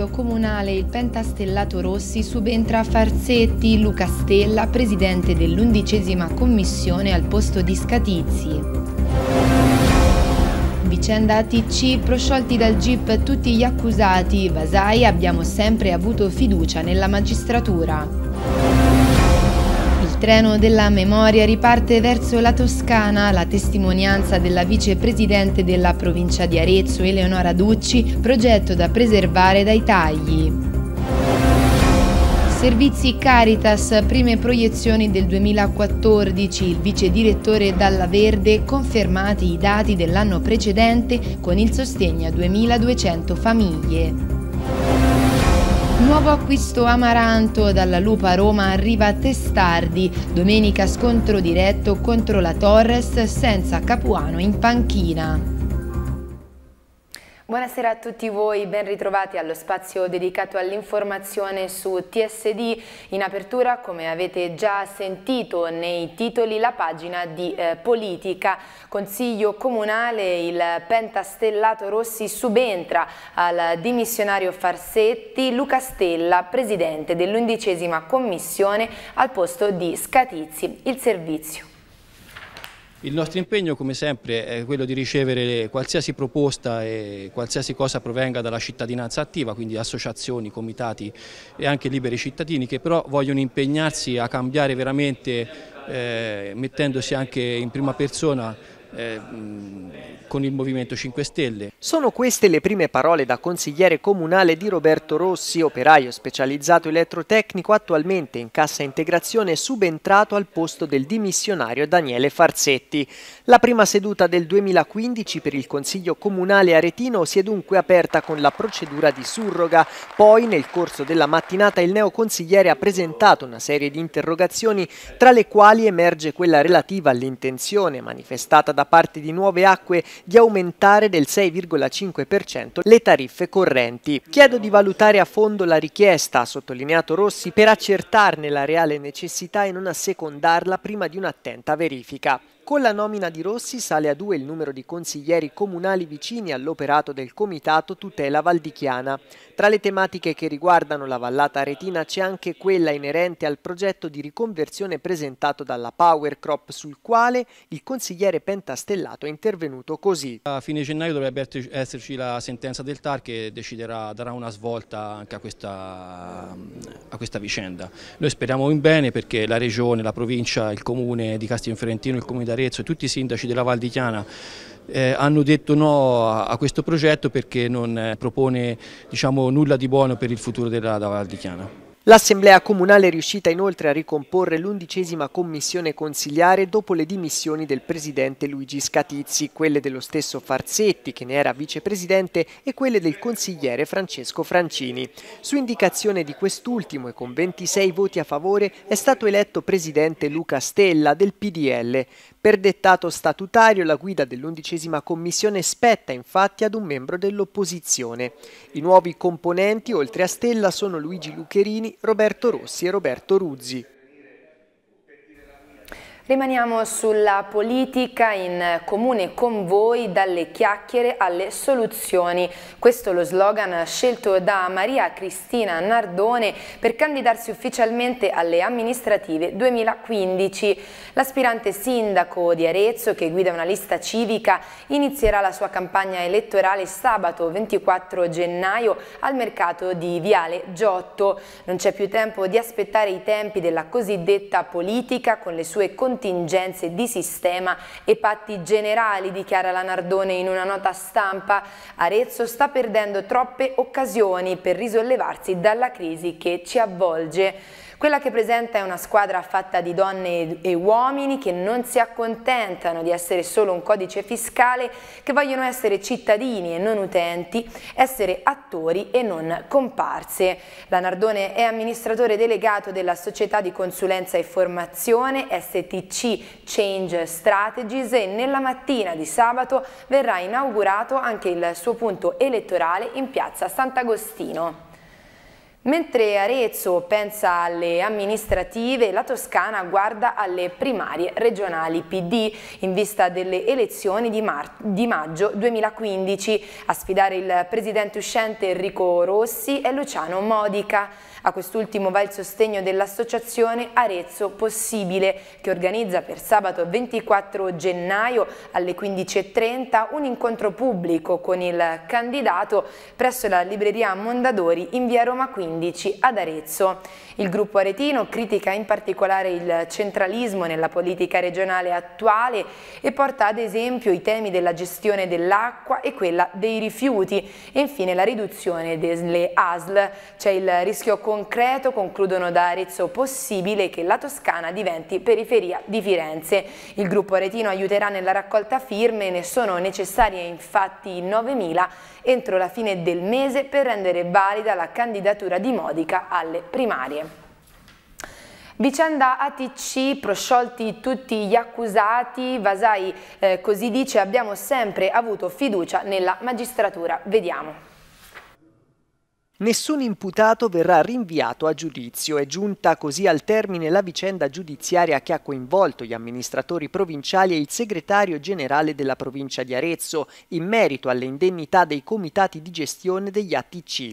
consiglio comunale il pentastellato Rossi subentra Farsetti Luca Stella, presidente dell'undicesima commissione al posto di Scatizzi. Vicenda ATC, prosciolti dal GIP tutti gli accusati, Vasai abbiamo sempre avuto fiducia nella magistratura treno della memoria riparte verso la Toscana. La testimonianza della vicepresidente della provincia di Arezzo, Eleonora Ducci, progetto da preservare dai tagli. Servizi Caritas, prime proiezioni del 2014, il vice direttore Dalla Verde confermati i dati dell'anno precedente con il sostegno a 2200 famiglie. Nuovo acquisto amaranto dalla Lupa Roma arriva a Testardi. Domenica scontro diretto contro la Torres senza Capuano in panchina. Buonasera a tutti voi, ben ritrovati allo spazio dedicato all'informazione su TSD. In apertura, come avete già sentito nei titoli, la pagina di eh, politica. Consiglio comunale, il pentastellato Rossi subentra al dimissionario Farsetti, Luca Stella, presidente dell'undicesima commissione, al posto di Scatizzi. Il servizio. Il nostro impegno come sempre è quello di ricevere qualsiasi proposta e qualsiasi cosa provenga dalla cittadinanza attiva, quindi associazioni, comitati e anche liberi cittadini che però vogliono impegnarsi a cambiare veramente eh, mettendosi anche in prima persona eh, con il Movimento 5 Stelle. Sono queste le prime parole da consigliere comunale di Roberto Rossi, operaio specializzato elettrotecnico attualmente in cassa integrazione subentrato al posto del dimissionario Daniele Farsetti. La prima seduta del 2015 per il Consiglio Comunale aretino si è dunque aperta con la procedura di surroga. Poi nel corso della mattinata il neoconsigliere ha presentato una serie di interrogazioni tra le quali emerge quella relativa all'intenzione manifestata da da parte di Nuove Acque di aumentare del 6,5% le tariffe correnti. Chiedo di valutare a fondo la richiesta, ha sottolineato Rossi, per accertarne la reale necessità e non assecondarla prima di un'attenta verifica. Con la nomina di Rossi sale a due il numero di consiglieri comunali vicini all'operato del Comitato Tutela Valdichiana. Tra le tematiche che riguardano la vallata retina c'è anche quella inerente al progetto di riconversione presentato dalla Power Crop sul quale il consigliere pentastellato è intervenuto così. A fine gennaio dovrebbe esserci la sentenza del TAR che deciderà, darà una svolta anche a questa, a questa vicenda. Noi speriamo in bene perché la regione, la provincia, il comune di Castelfiorentino, il comune d'Arezzo e tutti i sindaci della Val di Chiana eh, hanno detto no a, a, questo progetto perché non eh, propone diciamo, nulla di buono per il futuro della, della Val di Chiana. L'Assemblea Comunale è riuscita inoltre a ricomporre l'undicesima commissione consigliare dopo le dimissioni del presidente Luigi Scatizzi, quelle dello stesso Farsetti che ne era vicepresidente e quelle del consigliere Francesco Francini. Su indicazione di quest'ultimo e con 26 voti a favore è stato eletto presidente Luca Stella del PDL. Per dettato statutario la guida dell'undicesima commissione spetta infatti ad un membro dell'opposizione. I nuovi componenti, oltre a Stella, sono Luigi Lucherini, Roberto Rossi e Roberto Ruzzi. Rimaniamo sulla politica in comune con voi dalle chiacchiere alle soluzioni. Questo è lo slogan scelto da Maria Cristina Nardone per candidarsi ufficialmente alle amministrative 2015. L'aspirante sindaco di Arezzo che guida una lista civica inizierà la sua campagna elettorale sabato 24 gennaio al mercato di Viale Giotto. Non c'è più tempo di aspettare i tempi della cosiddetta politica con le sue condizioni contingenze di sistema e patti generali, dichiara la Nardone in una nota stampa. Arezzo sta perdendo troppe occasioni per risollevarsi dalla crisi che ci avvolge. Quella che presenta è una squadra fatta di donne e uomini che non si accontentano di essere solo un codice fiscale, che vogliono essere cittadini e non utenti, essere attori e non comparse. La Nardone è amministratore delegato della società di consulenza e formazione STC Change Strategies e nella mattina di sabato verrà inaugurato anche il suo punto elettorale in piazza Sant'Agostino. Mentre Arezzo pensa alle amministrative, la Toscana guarda alle primarie regionali PD in vista delle elezioni di, di, maggio 2015. A sfidare il presidente uscente Enrico Rossi e Luciano Modica. A quest'ultimo va il sostegno dell'associazione Arezzo Possibile, che organizza per sabato 24 gennaio alle 15.30 un incontro pubblico con il candidato presso la libreria Mondadori in via Roma 15 ad Arezzo. Il gruppo aretino critica in particolare il centralismo nella politica regionale attuale e porta ad esempio i temi della gestione dell'acqua e quella dei rifiuti e infine la riduzione delle ASL. C'è il rischio concreto, concludono da Arezzo, possibile che la Toscana diventi periferia di Firenze. Il gruppo aretino aiuterà nella raccolta firme, ne sono necessarie infatti 9.000 entro la fine del mese per rendere valida la candidatura di Modica alle primarie. Vicenda ATC, prosciolti tutti gli accusati, Vasai eh, così dice abbiamo sempre avuto fiducia nella magistratura, vediamo. Nessun imputato verrà rinviato a giudizio. È giunta così al termine la vicenda giudiziaria che ha coinvolto gli amministratori provinciali e il segretario generale della provincia di Arezzo in merito alle indennità dei comitati di gestione degli ATC.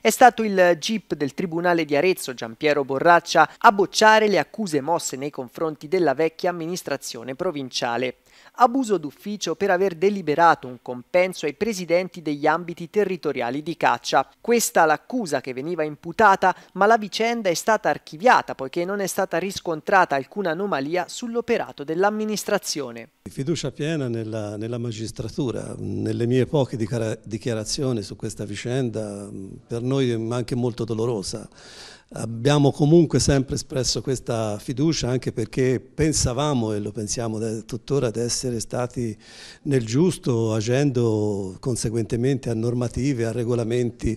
È stato il GIP del Tribunale di Arezzo, Giampiero Borraccia, a bocciare le accuse mosse nei confronti della vecchia amministrazione provinciale abuso d'ufficio per aver deliberato un compenso ai presidenti degli ambiti territoriali di caccia. Questa l'accusa che veniva imputata, ma la vicenda è stata archiviata poiché non è stata riscontrata alcuna anomalia sull'operato dell'amministrazione. Fiducia piena nella, nella, magistratura, nelle mie poche dichiarazioni su questa vicenda, per noi anche molto dolorosa. Abbiamo comunque sempre espresso questa fiducia anche perché pensavamo e lo pensiamo tuttora di essere stati nel giusto agendo conseguentemente a normative, a regolamenti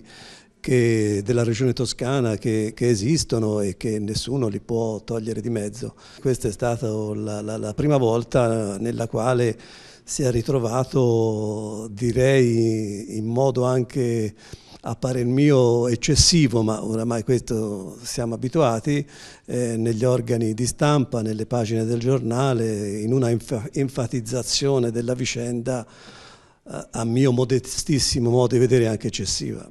che, della regione toscana che, che, esistono e che nessuno li può togliere di mezzo. Questa è stata la, la, la prima volta nella quale si è ritrovato direi in modo anche a parer mio eccessivo, ma oramai questo siamo abituati, eh, negli organi di stampa, nelle pagine del giornale, in una enf enfatizzazione della vicenda eh, a mio modestissimo modo di vedere anche eccessiva.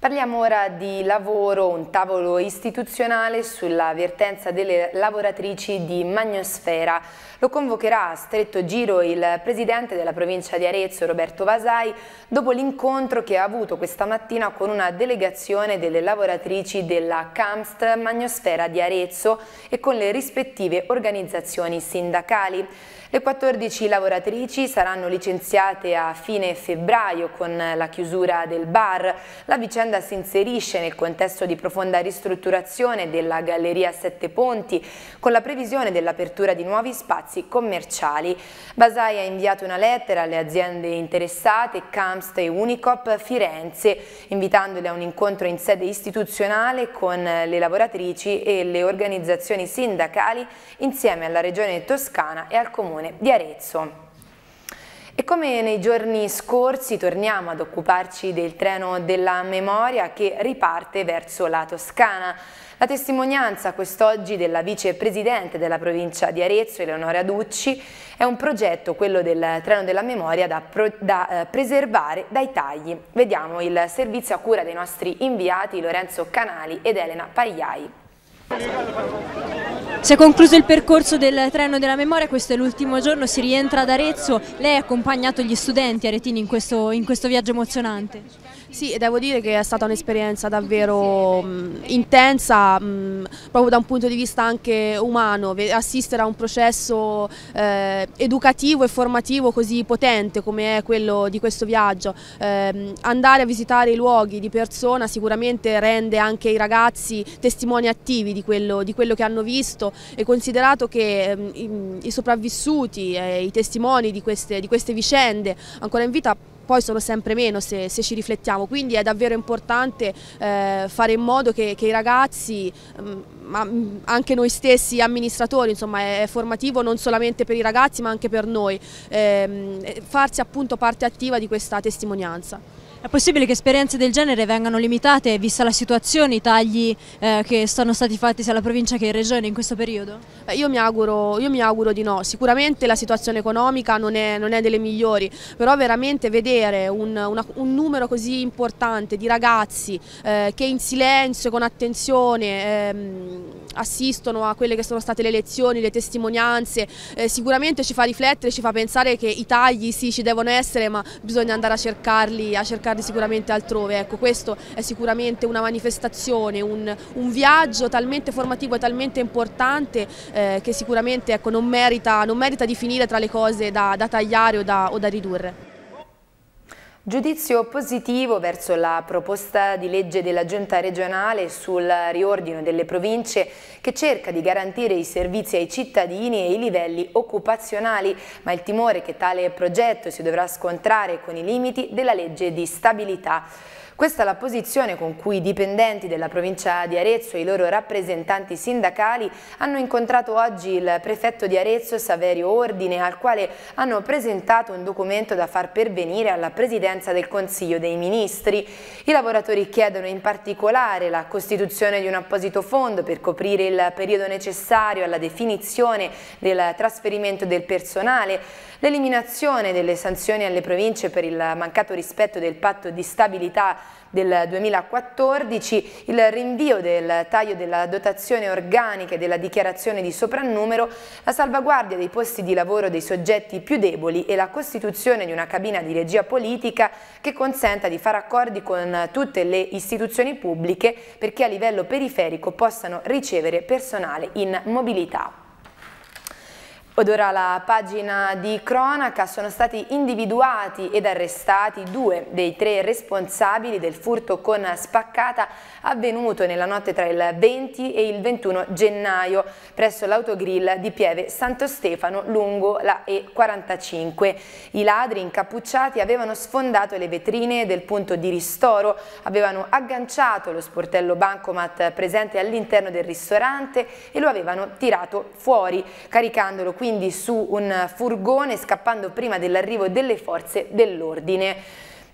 Parliamo ora di lavoro, un tavolo istituzionale sulla vertenza delle lavoratrici di Magnosfera. Lo convocherà a stretto giro il presidente della provincia di Arezzo, Roberto Vasai, dopo l'incontro che ha avuto questa mattina con una delegazione delle lavoratrici della CAMST Magnosfera di Arezzo e con le rispettive organizzazioni sindacali. Le 14 lavoratrici saranno licenziate a fine febbraio con la chiusura del bar. La vicenda si inserisce nel contesto di profonda ristrutturazione della Galleria Sette Ponti con la previsione dell'apertura di nuovi spazi commerciali. Basai ha inviato una lettera alle aziende interessate, Camst e Unicop Firenze, invitandole a un incontro in sede istituzionale con le lavoratrici e le organizzazioni sindacali insieme alla Regione Toscana e al Comune comune di Arezzo. E come nei giorni scorsi torniamo ad occuparci del treno della memoria che riparte verso la Toscana. La testimonianza quest'oggi della vicepresidente della provincia di Arezzo, Eleonora Ducci, è un progetto, quello del treno della memoria, da, pro, da eh, preservare dai tagli. Vediamo il servizio a cura dei nostri inviati Lorenzo Canali ed Elena Pagliai. Si è concluso il percorso del treno della memoria, questo è l'ultimo giorno, si rientra ad Arezzo, lei ha accompagnato gli studenti aretini in questo, in questo viaggio emozionante? Sì, devo dire che è stata un'esperienza davvero mh, intensa, mh, proprio da un punto di vista anche umano, assistere a un processo eh, educativo e formativo così potente come è quello di questo viaggio. Eh, andare a visitare i luoghi di persona sicuramente rende anche i ragazzi testimoni attivi di di quello, di quello che hanno visto e considerato che ehm, i, i, sopravvissuti, eh, i testimoni di queste, di queste vicende ancora in vita poi sono sempre meno se, se, ci riflettiamo, quindi è davvero importante eh, fare in modo che, che i ragazzi, mh, mm, ma mm, anche noi stessi amministratori, insomma è, formativo non solamente per i ragazzi ma anche per noi, ehm, farsi appunto parte attiva di questa testimonianza. È possibile che esperienze del genere vengano limitate, vista la situazione, i tagli eh, che sono stati fatti sia alla provincia che in regione in questo periodo? Beh, io, mi auguro, io, mi auguro, di no, sicuramente la situazione economica non è, non è delle migliori, però veramente vedere un, una, un numero così importante di ragazzi eh, che in silenzio, e con attenzione, ehm, assistono a quelle che sono state le lezioni, le testimonianze, eh, sicuramente ci fa riflettere, ci fa pensare che i tagli sì ci devono essere, ma bisogna andare a cercarli, a cercarli cercarli sicuramente altrove. Ecco, questo è sicuramente una manifestazione, un, un viaggio talmente formativo e talmente importante eh, che sicuramente ecco, non, merita, non, merita, di finire tra le cose da, da tagliare o da, o da ridurre. Giudizio positivo verso la proposta di legge della Giunta regionale sul riordino delle province che cerca di garantire i servizi ai cittadini e i livelli occupazionali, ma il timore che tale progetto si dovrà scontrare con i limiti della legge di stabilità. Questa è la posizione con cui i dipendenti della provincia di Arezzo e i loro rappresentanti sindacali hanno incontrato oggi il prefetto di Arezzo Saverio Ordine al quale hanno presentato un documento da far pervenire alla presidenza del Consiglio dei Ministri. I lavoratori chiedono in particolare la costituzione di un apposito fondo per coprire il periodo necessario alla definizione del trasferimento del personale, l'eliminazione delle sanzioni alle province per il mancato rispetto del patto di stabilità del 2014, il rinvio del taglio della dotazione organica e della dichiarazione di soprannumero, la salvaguardia dei posti di lavoro dei soggetti più deboli e la costituzione di una cabina di regia politica che consenta di fare accordi con tutte le istituzioni pubbliche perché a livello periferico possano ricevere personale in mobilità. Od ora la pagina di cronaca sono stati individuati ed arrestati due dei tre responsabili del furto con spaccata avvenuto nella notte tra il 20 e il 21 gennaio presso l'autogrill di Pieve Santo Stefano lungo la E45. I ladri incappucciati avevano sfondato le vetrine del punto di ristoro, avevano agganciato lo sportello bancomat presente all'interno del ristorante e lo avevano tirato fuori, caricandolo quindi quindi su un furgone scappando prima dell'arrivo delle forze dell'ordine.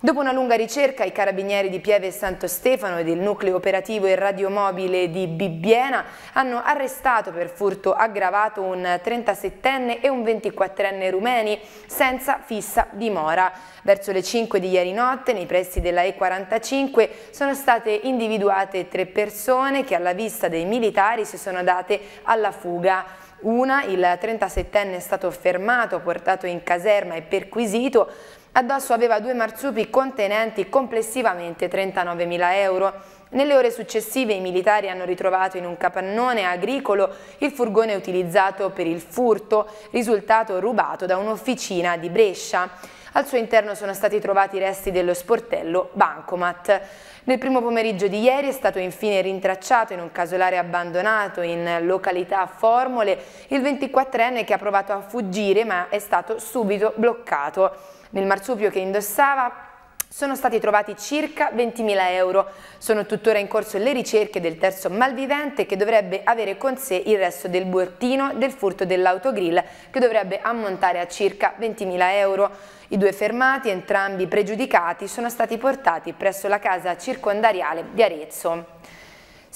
Dopo una lunga ricerca, i carabinieri di Pieve e Santo Stefano e del nucleo operativo e radiomobile di Bibbiena hanno arrestato per furto aggravato un 37enne e un 24enne rumeni senza fissa dimora. Verso le 5 di ieri notte, nei pressi della E45, sono state individuate tre persone che alla vista dei militari si sono date alla fuga. Una, il 37enne è stato fermato, portato in caserma e perquisito. Addosso aveva due marzupi contenenti complessivamente 39.000 euro. Nelle ore successive i militari hanno ritrovato in un capannone agricolo il furgone utilizzato per il furto, risultato rubato da un'officina di Brescia. Al suo interno sono stati trovati i resti dello sportello Bancomat. Nel primo pomeriggio di ieri è stato infine rintracciato in un casolare abbandonato in località Formole il 24enne che ha provato a fuggire ma è stato subito bloccato. Nel marsupio che indossava sono stati trovati circa 20.000 euro. Sono tuttora in corso le ricerche del terzo malvivente che dovrebbe avere con sé il resto del boettino del furto dell'autogrill che dovrebbe ammontare a circa 20.000 euro. I due fermati, entrambi pregiudicati, sono stati portati presso la casa circondariale di Arezzo.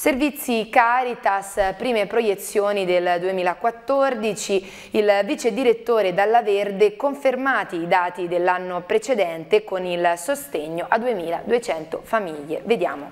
Servizi Caritas, prime proiezioni del 2014, il vice direttore Dalla Verde confermati i dati dell'anno precedente con il sostegno a 2200 famiglie. Vediamo.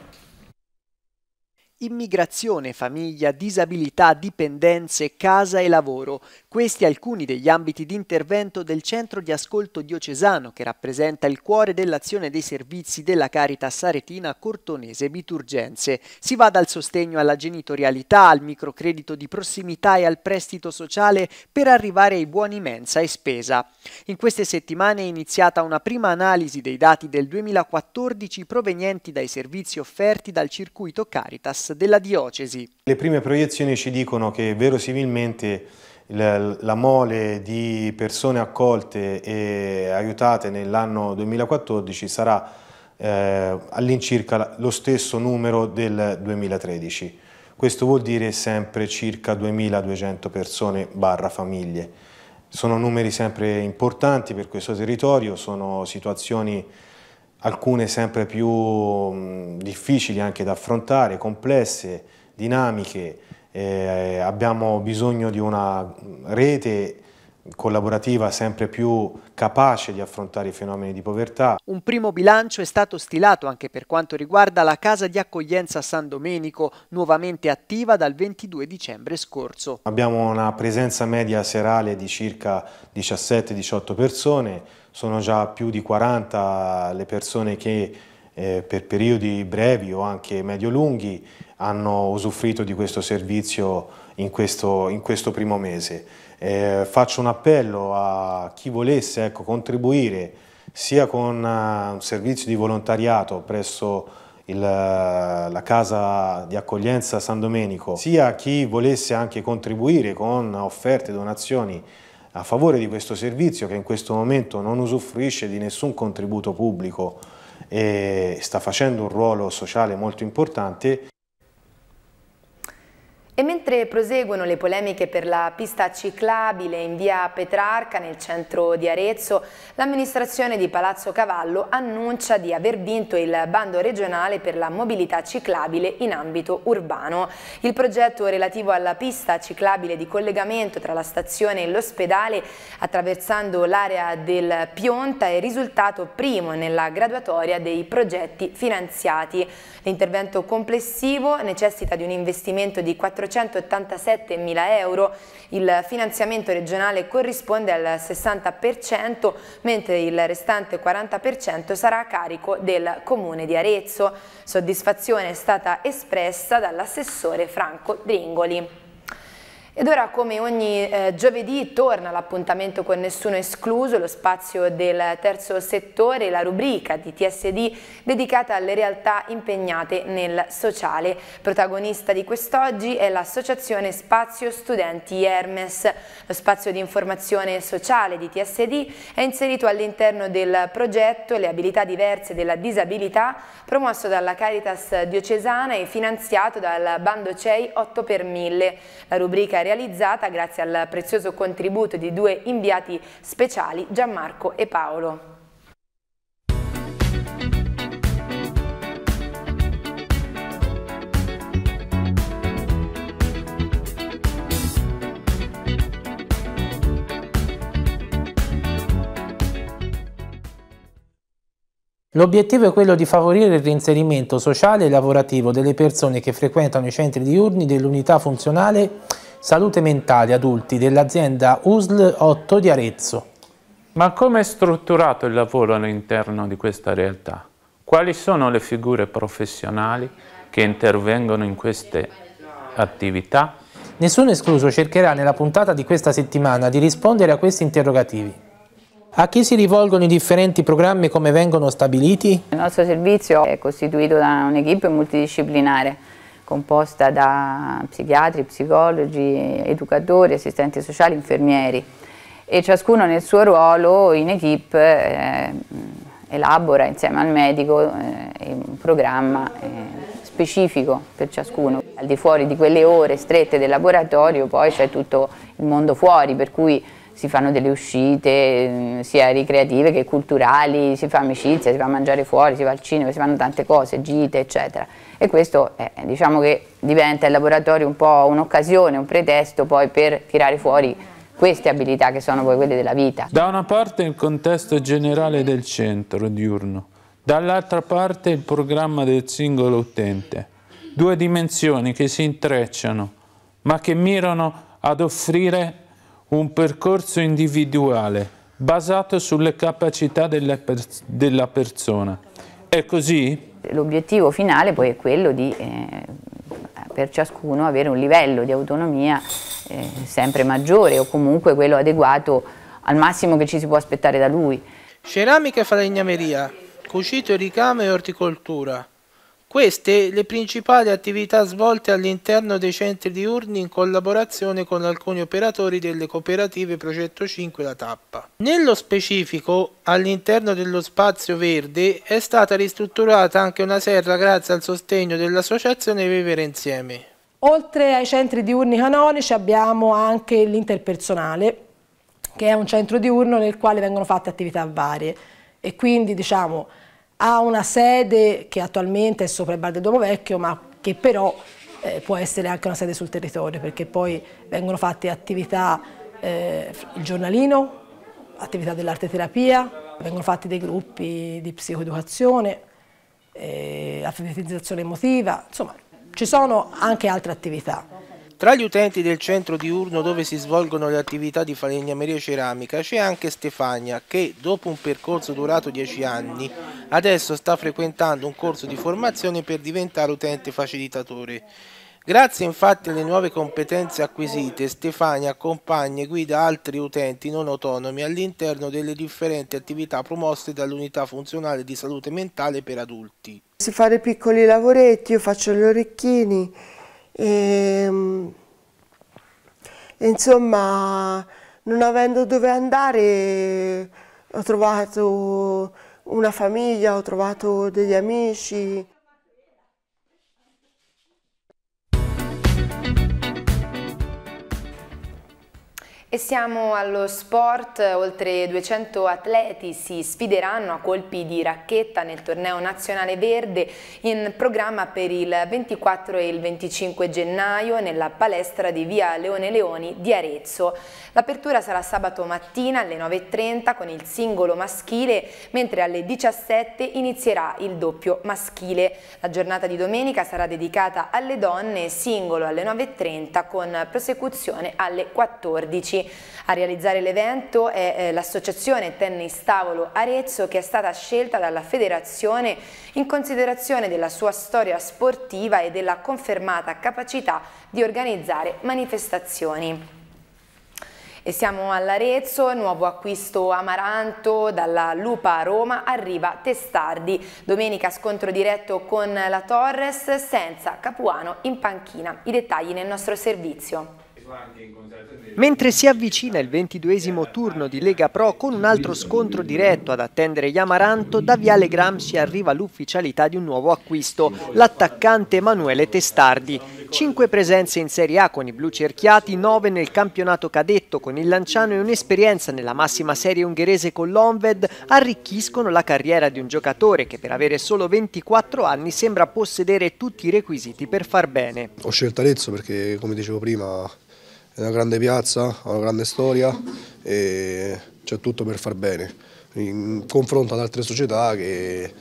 Immigrazione, famiglia, disabilità, dipendenze, casa e lavoro. Questi alcuni degli ambiti di intervento del Centro di Ascolto Diocesano che rappresenta il cuore dell'azione dei servizi della Caritas saretina Cortonese Biturgenze. Si va dal sostegno alla genitorialità, al microcredito di prossimità e al prestito sociale per arrivare ai buoni mensa e spesa. In queste settimane è iniziata una prima analisi dei dati del 2014 provenienti dai servizi offerti dal circuito Caritas Caritas della diocesi. Le prime proiezioni ci dicono che verosimilmente la mole di persone accolte e aiutate nell'anno 2014 sarà eh, all'incirca lo stesso numero del 2013. Questo vuol dire sempre circa 2.200 persone barra famiglie. Sono numeri sempre importanti per questo territorio, sono situazioni alcune sempre più difficili anche da affrontare, complesse, dinamiche, eh, abbiamo bisogno di una rete collaborativa sempre più capace di affrontare i fenomeni di povertà. Un primo bilancio è stato stilato anche per quanto riguarda la casa di accoglienza San Domenico, nuovamente attiva dal 22 dicembre scorso. Abbiamo una presenza media serale di circa 17-18 persone, sono già più di 40 le persone che eh, per periodi brevi o anche medio-lunghi hanno usufruito di questo servizio in questo, in questo primo mese. Eh, faccio un appello a chi volesse ecco, contribuire sia con uh, un servizio di volontariato presso il, eh, la casa di accoglienza San Domenico, sia a chi volesse anche contribuire con offerte e donazioni a favore di questo servizio che in questo momento non usufruisce di nessun contributo pubblico e sta facendo un ruolo sociale molto importante. E mentre proseguono le polemiche per la pista ciclabile in via Petrarca nel centro di Arezzo, l'amministrazione di Palazzo Cavallo annuncia di aver vinto il bando regionale per la mobilità ciclabile in ambito urbano. Il progetto relativo alla pista ciclabile di collegamento tra la stazione e l'ospedale attraversando l'area del Pionta è risultato primo nella graduatoria dei progetti finanziati. L'intervento complessivo necessita di un investimento di 400 487 mila euro. Il finanziamento regionale corrisponde al 60%, mentre il restante 40% sarà a carico del Comune di Arezzo. Soddisfazione è stata espressa dall'assessore Franco Dringoli. Ed ora come ogni eh, giovedì torna l'appuntamento con Nessuno Escluso, lo spazio del terzo settore, la rubrica di TSD dedicata alle realtà impegnate nel sociale. Protagonista di quest'oggi è l'associazione Spazio Studenti Hermes. Lo spazio di informazione sociale di TSD è inserito all'interno del progetto Le abilità diverse della disabilità promosso dalla Caritas diocesana e finanziato dal bando CEI 8 per 1000. La rubrica realizzata grazie al prezioso contributo di due inviati speciali Gianmarco e Paolo. L'obiettivo è quello di favorire il reinserimento sociale e lavorativo delle persone che frequentano i centri diurni dell'unità funzionale salute mentale adulti dell'azienda USL 8 di Arezzo. Ma come è strutturato il lavoro all'interno di questa realtà? Quali sono le figure professionali che intervengono in queste attività? Nessuno escluso cercherà nella puntata di questa settimana di rispondere a questi interrogativi. A chi si rivolgono i differenti programmi come vengono stabiliti? Il nostro servizio è costituito da un'equipe multidisciplinare composta da psichiatri, psicologi, educatori, assistenti sociali, infermieri e ciascuno nel suo ruolo in equip eh, elabora insieme al medico eh, un programma eh, specifico per ciascuno. Al di fuori di quelle ore strette del laboratorio poi c'è tutto il mondo fuori per cui si fanno delle uscite mm, sia ricreative che culturali, si fa amicizia, si va a mangiare fuori, si va al cinema, si fanno tante cose, gite eccetera e questo è, eh, diciamo che diventa il laboratorio un po' un'occasione, un pretesto poi per tirare fuori queste abilità che sono poi quelle della vita. Da una parte il contesto generale del centro diurno, dall'altra parte il programma del singolo utente. Due dimensioni che si intrecciano, ma che mirano ad offrire un percorso individuale basato sulle capacità della, per della persona. È così? L'obiettivo finale poi è quello di eh, per ciascuno avere un livello di autonomia eh, sempre maggiore o comunque quello adeguato al massimo che ci si può aspettare da lui. Ceramica e falegnameria, cucito e ricamo e orticoltura. Queste le principali attività svolte all'interno dei centri diurni in collaborazione con alcuni operatori delle cooperative Progetto 5 La Tappa. Nello specifico, all'interno dello spazio verde è stata ristrutturata anche una serra grazie al sostegno dell'associazione Vivere Insieme. Oltre ai centri diurni canonici abbiamo anche l'interpersonale, che è un centro diurno nel quale vengono fatte attività varie e quindi diciamo ha una sede che attualmente è sopra il bar del Duomo Vecchio ma che però eh, può essere anche una sede sul territorio perché poi vengono fatte attività, eh, il giornalino, attività dell'arteterapia, vengono fatti dei gruppi di psicoeducazione, eh, alfabetizzazione emotiva, insomma ci sono anche altre attività. Tra gli utenti del centro diurno dove si svolgono le attività di falegnameria ceramica c'è anche Stefania che, dopo un percorso durato 10 anni, adesso sta frequentando un corso di formazione per diventare utente facilitatore. Grazie infatti alle nuove competenze acquisite, Stefania accompagna e guida altri utenti non autonomi all'interno delle differenti attività promosse dall'unità funzionale di salute mentale per adulti. Si fa dei piccoli lavoretti, io faccio gli orecchini, e, ehm, insomma, non avendo dove andare, ho trovato una famiglia, ho trovato degli amici. E siamo allo sport, oltre 200 atleti si sfideranno a colpi di racchetta nel torneo nazionale verde in programma per il 24 e il 25 gennaio nella palestra di via Leone Leoni di Arezzo. L'apertura sarà sabato mattina alle 9.30 con il singolo maschile, mentre alle 17 inizierà il doppio maschile. La giornata di domenica sarà dedicata alle donne, singolo alle 9.30 con prosecuzione alle 14 tecnici a realizzare l'evento è eh, l'associazione Tennis Tavolo Arezzo che è stata scelta dalla federazione in considerazione della sua storia sportiva e della confermata capacità di organizzare manifestazioni. E siamo all'Arezzo, nuovo acquisto Amaranto, dalla Lupa a Roma arriva Testardi. Domenica scontro diretto con la Torres senza Capuano in panchina. I dettagli nel nostro servizio. Mentre si avvicina il ventiduesimo turno di Lega Pro con un altro scontro diretto ad attendere Yamaranto, da Viale Gramsci arriva l'ufficialità di un nuovo acquisto, l'attaccante Emanuele Testardi. Cinque presenze in Serie A con i blu cerchiati, nove nel campionato cadetto con il Lanciano e un'esperienza nella massima serie ungherese con l'Onved arricchiscono la carriera di un giocatore che per avere solo 24 anni sembra possedere tutti i requisiti per far bene. Ho scelto Arezzo perché come dicevo prima è una grande piazza, ha una grande storia e c'è tutto per far bene in confronto ad altre società che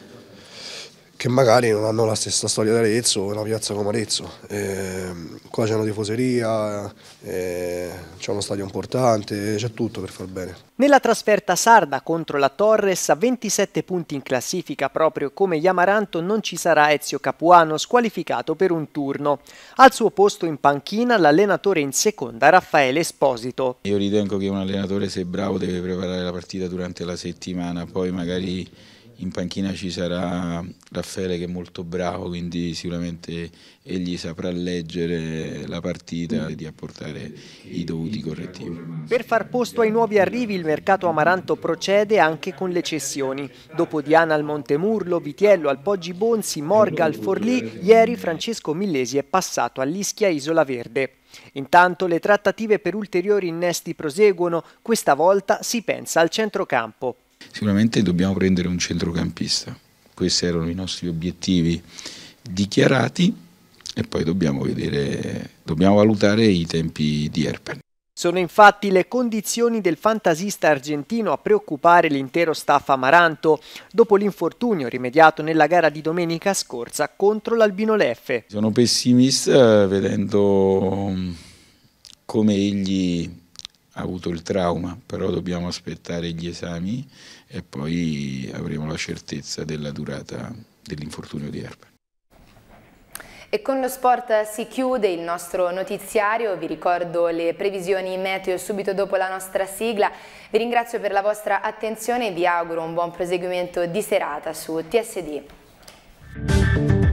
che magari non hanno la stessa storia di Arezzo o una piazza come Arezzo. Eh, qua c'è una tifoseria, eh, c'è uno stadio importante, c'è tutto per far bene. Nella trasferta sarda contro la Torres a 27 punti in classifica proprio come Yamaranto non ci sarà Ezio Capuano squalificato per un turno. Al suo posto in panchina l'allenatore in seconda Raffaele Esposito. Io ritengo che un allenatore se bravo deve preparare la partita durante la settimana, poi magari in panchina ci sarà Raffaele che è molto bravo, quindi sicuramente egli saprà leggere la partita e di apportare i dovuti correttivi. Per far posto ai nuovi arrivi il mercato amaranto procede anche con le cessioni. Dopo Diana al Montemurlo, Vitiello al Poggi Bonzi, Morga al Forlì, ieri Francesco Millesi è passato all'Ischia Isola Verde. Intanto le trattative per ulteriori innesti proseguono, questa volta si pensa al centrocampo. Sicuramente dobbiamo prendere un centrocampista, questi erano i nostri obiettivi dichiarati e poi dobbiamo, vedere, dobbiamo valutare i tempi di Erpen. Sono infatti le condizioni del fantasista argentino a preoccupare l'intero staff amaranto dopo l'infortunio rimediato nella gara di domenica scorsa contro l'Albino Leffe. Sono pessimista eh, vedendo mm, come egli ha avuto il trauma, però dobbiamo aspettare gli esami e poi avremo la certezza della durata dell'infortunio di Erba. E con lo sport si chiude il nostro notiziario, vi ricordo le previsioni meteo subito dopo la nostra sigla, vi ringrazio per la vostra attenzione e vi auguro un buon proseguimento di serata su TSD.